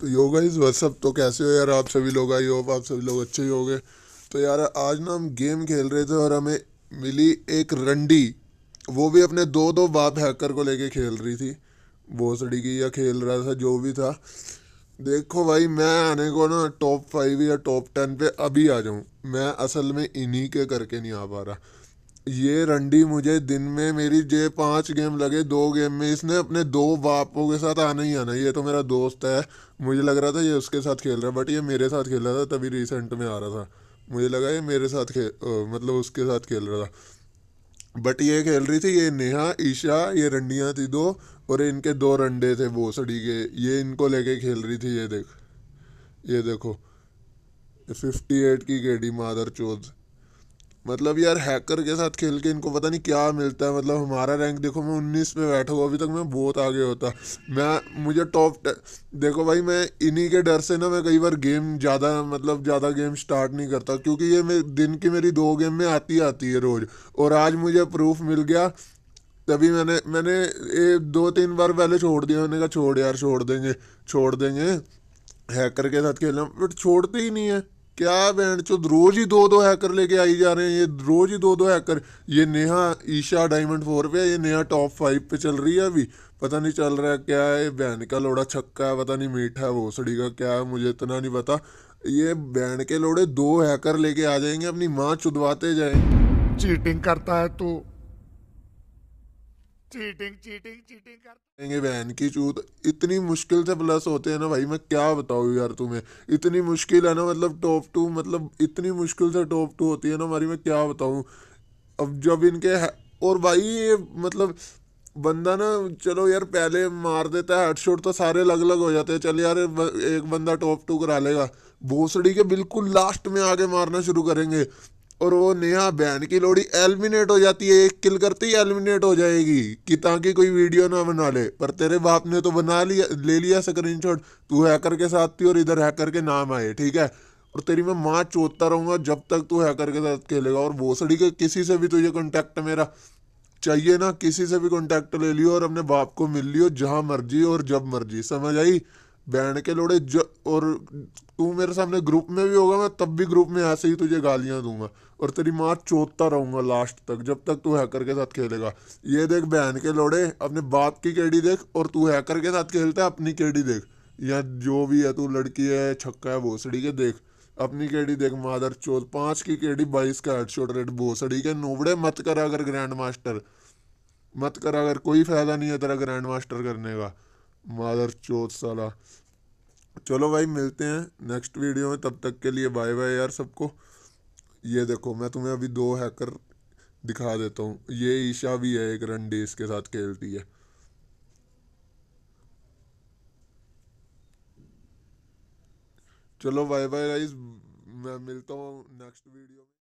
तो योगा इज़ वसअप तो कैसे हो यार आप सभी लोग आई हो आप सभी लोग अच्छे ही गए तो यार आज ना हम गेम खेल रहे थे और हमें मिली एक रंडी वो भी अपने दो दो बाप हैकर को लेके खेल रही थी भोसड़ी की या खेल रहा था जो भी था देखो भाई मैं आने को ना टॉप फाइव या टॉप टेन पे अभी आ जाऊँ मैं असल में इन्हीं के करके नहीं आ पा रहा ये रंडी मुझे दिन में मेरी जे पाँच गेम लगे दो गेम में इसने अपने दो बापों के साथ आना ही आना ये तो मेरा दोस्त है मुझे लग रहा था ये उसके साथ खेल रहा है बट ये मेरे साथ खेल रहा था तभी रिसेंट में आ रहा था मुझे लगा ये मेरे साथ खेल मतलब उसके साथ खेल रहा था बट ये खेल रही थी ये नेहा ईशा ये रंडियाँ थी दो और इनके दो रंडे थे सड़ी के ये इनको लेके खेल रही थी ये देख ये देखो फिफ्टी एट की गेडी मादर चौथ मतलब यार हैकर के साथ खेल के इनको पता नहीं क्या मिलता है मतलब हमारा रैंक देखो मैं उन्नीस पे बैठा हुआ अभी तक मैं बहुत आगे होता मैं मुझे टॉप देखो भाई मैं इन्हीं के डर से ना मैं कई बार गेम ज़्यादा मतलब ज़्यादा गेम स्टार्ट नहीं करता क्योंकि ये मेरे दिन की मेरी दो गेम में आती आती है रोज़ और आज मुझे प्रूफ मिल गया तभी मैंने मैंने ये दो तीन बार पहले छोड़ दिया मैंने कहा छोड़ यार छोड़ देंगे छोड़ देंगे हैकर के साथ खेलना बट छोड़ते ही नहीं है क्या बहन चो रोज ही दो दो हैकर लेके आई जा रहे हैं ये रोज ही दो दो हैकर ये नेहा ईशा डायमंड फोर पे ये नेहा टॉप फाइव पे चल रही है अभी पता नहीं चल रहा है क्या है बहन का लोड़ा छक्का है पता नहीं मीठा है भोसड़ी का क्या है मुझे इतना नहीं पता ये बहन के लोड़े दो हैकर लेके आ जाएंगे अपनी माँ चुदवाते जाएंगे चीटिंग करता है तो चीटिंग चीटिंग चीटिंग करते बहन की चूत इतनी मुश्किल से प्लस होते हैं ना भाई मैं क्या बताऊँ यार तुम्हें इतनी मुश्किल है ना मतलब टॉप टू मतलब इतनी मुश्किल से टॉप टू होती है ना हमारी मैं क्या बताऊँ अब जब इनके और भाई ये मतलब बंदा ना चलो यार पहले मार देता है हेडशॉट तो सारे अलग अलग हो जाते हैं चल यार एक बंदा टॉप टू करा लेगा भोसड़ी के बिल्कुल लास्ट में आगे मारना शुरू करेंगे और वो नेहा बहन की लोड़ी एलिमिनेट हो जाती है एक किल करते ही एलिमिनेट हो जाएगी कि ताकि कोई वीडियो ना बना ले पर तेरे बाप ने तो बना लिया ले लिया स्क्रीनशॉट तू हैकर के साथ थी और इधर हैकर के नाम आए ठीक है और तेरी मैं माँ चोतता रहूँगा जब तक तू हैकर के साथ खेलेगा और भोसड़ी के किसी से भी तुझे कॉन्टैक्ट मेरा चाहिए ना किसी से भी कॉन्टैक्ट ले लियो और अपने बाप को मिल लियो जहाँ मर्जी और जब मर्जी समझ आई बैंड के लोड़े जो और तू मेरे सामने ग्रुप में भी होगा मैं तब भी ग्रुप में ऐसे ही तुझे गालियां दूंगा और तेरी माँ चोतता रहूंगा लास्ट तक जब तक तू हैकर के साथ खेलेगा ये देख बहन के लोड़े अपने बाप की केडी देख और तू हैकर के साथ खेलता है अपनी केडी देख या जो भी है तू लड़की है छक्का है भोसड़ी के देख अपनी केडी देख मादर चोत पाँच की केडी बाईस का शोट रेट भोसड़ी के नोबड़े मत करा अगर ग्रैंड मास्टर मत करा अगर कोई फ़ायदा नहीं है तेरा ग्रैंड मास्टर करने का मादर चौथ साला चलो भाई मिलते हैं नेक्स्ट वीडियो में तब तक के लिए बाय बाय यार सबको ये देखो मैं तुम्हें अभी दो हैकर दिखा देता हूँ ये ईशा भी है एक रनडेस के साथ खेलती है चलो बाय बाय गाइस मैं मिलता हूँ नेक्स्ट वीडियो